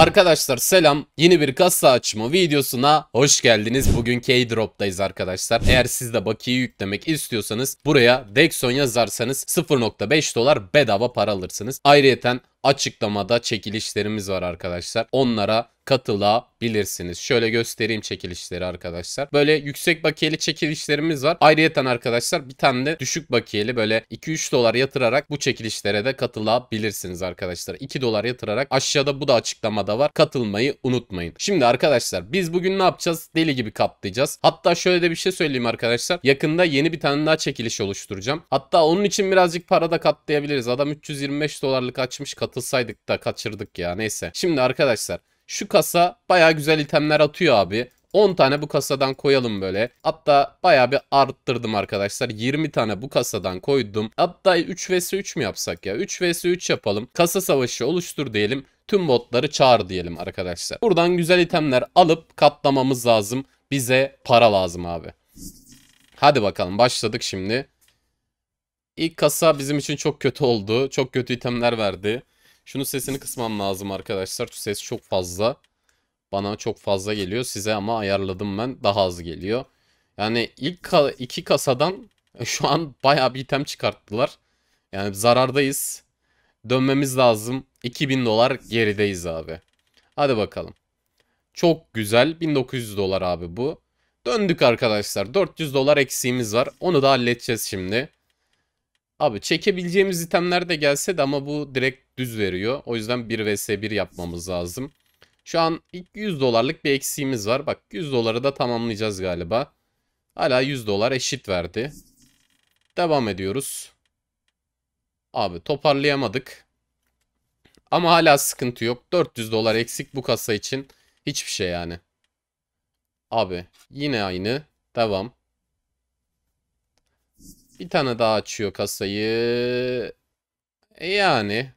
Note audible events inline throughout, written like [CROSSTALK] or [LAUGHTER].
Arkadaşlar selam. Yeni bir kasa açma videosuna hoş geldiniz. Bugün K-Drop'tayız arkadaşlar. Eğer siz de bakiye yüklemek istiyorsanız buraya Dexon yazarsanız 0.5 dolar bedava para alırsınız. Ayrıyeten açıklamada çekilişlerimiz var arkadaşlar. Onlara katılabilirsiniz. Şöyle göstereyim çekilişleri arkadaşlar. Böyle yüksek bakiyeli çekilişlerimiz var. Ayrıyeten arkadaşlar bir tane de düşük bakiyeli böyle 2-3 dolar yatırarak bu çekilişlere de katılabilirsiniz arkadaşlar. 2 dolar yatırarak aşağıda bu da açıklamada var. Katılmayı unutmayın. Şimdi arkadaşlar biz bugün ne yapacağız? Deli gibi katlayacağız. Hatta şöyle de bir şey söyleyeyim arkadaşlar. Yakında yeni bir tane daha çekiliş oluşturacağım. Hatta onun için birazcık para da katlayabiliriz. Adam 325 dolarlık açmış katılsaydık da kaçırdık ya neyse. Şimdi arkadaşlar şu kasa baya güzel itemler atıyor abi. 10 tane bu kasadan koyalım böyle. Hatta baya bir arttırdım arkadaşlar. 20 tane bu kasadan koydum. Hatta 3 vs 3 mü yapsak ya? 3 vs 3 yapalım. Kasa savaşı oluştur diyelim. Tüm botları çağır diyelim arkadaşlar. Buradan güzel itemler alıp katlamamız lazım. Bize para lazım abi. Hadi bakalım başladık şimdi. İlk kasa bizim için çok kötü oldu. Çok kötü itemler verdi. Şunu sesini kısmam lazım arkadaşlar. Şu ses çok fazla. Bana çok fazla geliyor. Size ama ayarladım ben. Daha az geliyor. Yani ilk ka iki kasadan [LAUGHS] şu an baya bir item çıkarttılar. Yani zarardayız. Dönmemiz lazım. 2000 dolar gerideyiz abi. Hadi bakalım. Çok güzel. 1900 dolar abi bu. Döndük arkadaşlar. 400 dolar eksiğimiz var. Onu da halledeceğiz şimdi. Abi çekebileceğimiz itemler de gelse de ama bu direkt düz veriyor. O yüzden 1 vs 1 yapmamız lazım. Şu an 100 dolarlık bir eksiğimiz var. Bak 100 doları da tamamlayacağız galiba. Hala 100 dolar eşit verdi. Devam ediyoruz. Abi toparlayamadık. Ama hala sıkıntı yok. 400 dolar eksik bu kasa için. Hiçbir şey yani. Abi yine aynı. Devam. Bir tane daha açıyor kasayı. Yani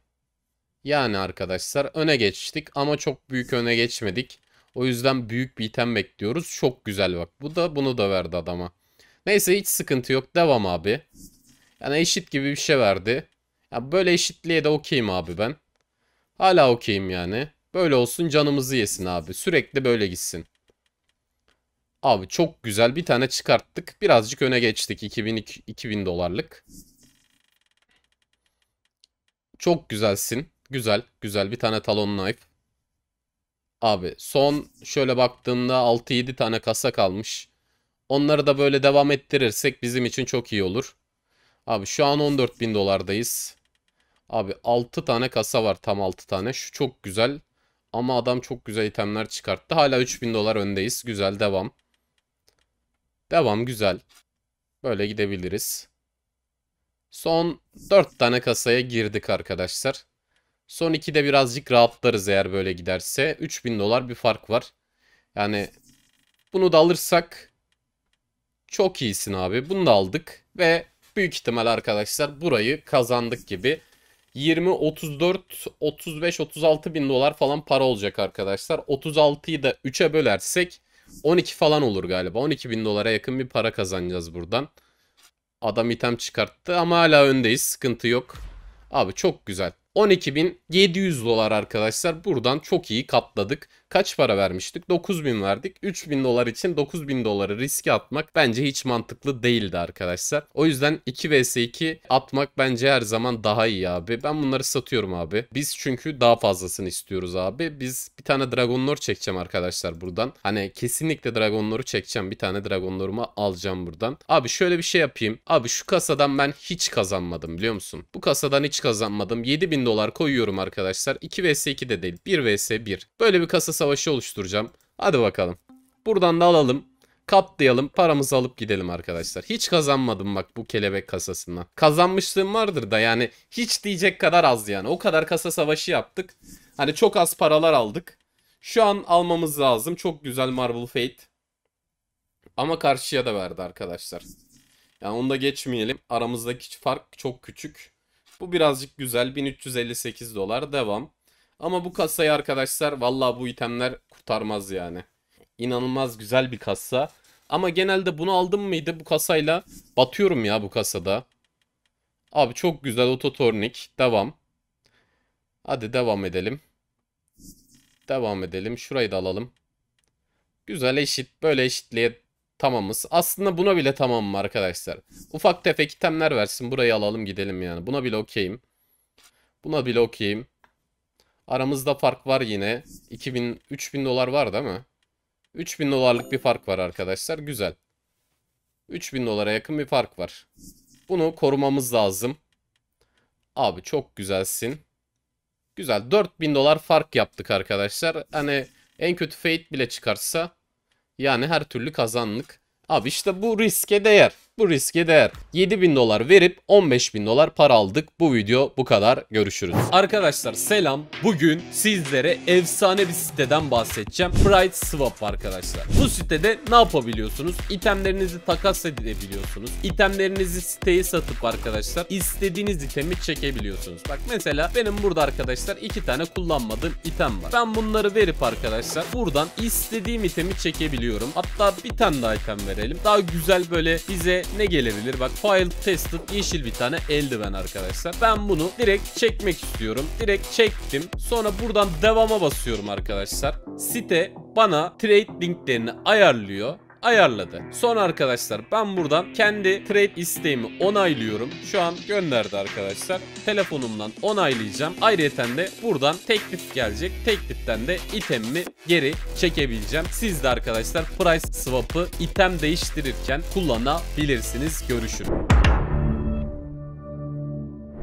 yani arkadaşlar öne geçtik ama çok büyük öne geçmedik. O yüzden büyük bir item bekliyoruz. Çok güzel bak. Bu da bunu da verdi adama. Neyse hiç sıkıntı yok. Devam abi. Yani eşit gibi bir şey verdi. Ya böyle eşitliğe de okeyim abi ben. Hala okeyim yani. Böyle olsun canımızı yesin abi. Sürekli böyle gitsin. Abi çok güzel bir tane çıkarttık. Birazcık öne geçtik 2000, 2000 dolarlık. Çok güzelsin. Güzel. Güzel. Bir tane talon knife. Abi son şöyle baktığımda 6-7 tane kasa kalmış. Onları da böyle devam ettirirsek bizim için çok iyi olur. Abi şu an 14 bin dolardayız. Abi 6 tane kasa var tam 6 tane. Şu çok güzel. Ama adam çok güzel itemler çıkarttı. Hala 3000 dolar öndeyiz. Güzel devam. Devam güzel. Böyle gidebiliriz. Son 4 tane kasaya girdik arkadaşlar. Son 2'de birazcık rahatlarız eğer böyle giderse. 3000 dolar bir fark var. Yani bunu da alırsak çok iyisin abi. Bunu da aldık ve büyük ihtimal arkadaşlar burayı kazandık gibi. 20, 34, 35, 36 bin dolar falan para olacak arkadaşlar. 36'yı da 3'e bölersek 12 falan olur galiba. 12 bin dolara yakın bir para kazanacağız buradan. Adam item çıkarttı ama hala öndeyiz. Sıkıntı yok. Abi çok güzel. 12.700 dolar arkadaşlar. Buradan çok iyi katladık. Kaç para vermiştik? 9000 verdik. 3000 dolar için 9000 doları riske atmak bence hiç mantıklı değildi arkadaşlar. O yüzden 2 vs 2 atmak bence her zaman daha iyi abi. Ben bunları satıyorum abi. Biz çünkü daha fazlasını istiyoruz abi. Biz bir tane Dragon Lord çekeceğim arkadaşlar buradan. Hani kesinlikle Dragon Lord'u çekeceğim. Bir tane Dragon Lord'umu alacağım buradan. Abi şöyle bir şey yapayım. Abi şu kasadan ben hiç kazanmadım biliyor musun? Bu kasadan hiç kazanmadım. 7000 dolar koyuyorum arkadaşlar. 2 vs 2 de değil 1 vs 1. Böyle bir kasa savaşı oluşturacağım. Hadi bakalım. Buradan da alalım. Katlayalım paramızı alıp gidelim arkadaşlar. Hiç kazanmadım bak bu kelebek kasasından. Kazanmışlığım vardır da yani hiç diyecek kadar az yani. O kadar kasa savaşı yaptık. Hani çok az paralar aldık. Şu an almamız lazım. Çok güzel Marvel Fate. Ama karşıya da verdi arkadaşlar. Yani onu da geçmeyelim. Aramızdaki fark çok küçük. Bu birazcık güzel. 1358 dolar devam. Ama bu kasayı arkadaşlar valla bu itemler kurtarmaz yani. İnanılmaz güzel bir kasa. Ama genelde bunu aldım mıydı bu kasayla batıyorum ya bu kasada. Abi çok güzel ototornik. Devam. Hadi devam edelim. Devam edelim. Şurayı da alalım. Güzel eşit. Böyle eşitliğe Tamamız. Aslında buna bile tamamım arkadaşlar. Ufak tefek itemler versin. Burayı alalım gidelim yani. Buna bile okeyim. Buna bile okeyim. Aramızda fark var yine. 2000, 3000 dolar var değil mi? 3000 dolarlık bir fark var arkadaşlar. Güzel. 3000 dolara yakın bir fark var. Bunu korumamız lazım. Abi çok güzelsin. Güzel. 4000 dolar fark yaptık arkadaşlar. Hani en kötü Fate bile çıkarsa yani her türlü kazanlık. Abi işte bu riske değer. Bu riske değer. 7000 dolar verip 15000 dolar para aldık. Bu video bu kadar. Görüşürüz. Arkadaşlar selam. Bugün sizlere efsane bir siteden bahsedeceğim. Bright Swap arkadaşlar. Bu sitede ne yapabiliyorsunuz? İtemlerinizi takas edebiliyorsunuz. İtemlerinizi siteye satıp arkadaşlar istediğiniz itemi çekebiliyorsunuz. Bak mesela benim burada arkadaşlar iki tane kullanmadığım item var. Ben bunları verip arkadaşlar buradan istediğim itemi çekebiliyorum. Hatta bir tane daha item verelim. Daha güzel böyle bize ne gelebilir? Bak File Tested yeşil bir tane eldiven arkadaşlar. Ben bunu direkt çekmek istiyorum. Direkt çektim. Sonra buradan devama basıyorum arkadaşlar. Site bana trade linklerini ayarlıyor ayarladı. Son arkadaşlar ben buradan kendi trade isteğimi onaylıyorum. Şu an gönderdi arkadaşlar. Telefonumdan onaylayacağım. Ayrıca de buradan teklif gelecek. Tekliften de itemimi geri çekebileceğim. Siz de arkadaşlar price swap'ı item değiştirirken kullanabilirsiniz. Görüşürüz.